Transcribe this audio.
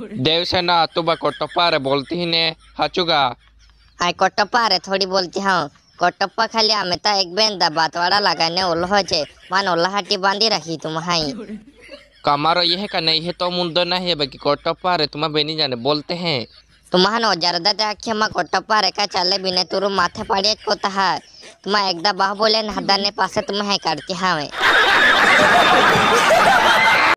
देवसेना तुबा कटप्पा रे बोलती ही ने हाचुगा हाय कटप्पा रे थोड़ी बोलती हाँ कटप्पा खाली आमे ता एक बेन दा बातवाड़ा लगाने उल्हो जे मान उल्हाटी बांधी रखी तुम हाय कमर ये है का नहीं है तो मुंदो नहीं है बाकी कटप्पा रे तुम बेनी जाने बोलते हैं तुम्हान जरदा जाखे मा कटप्पा रे का चले बिना तुरु माथे पाड़े कोता है तुम एकदा बाह बोले नहदा ने पासे तुम है करती हावे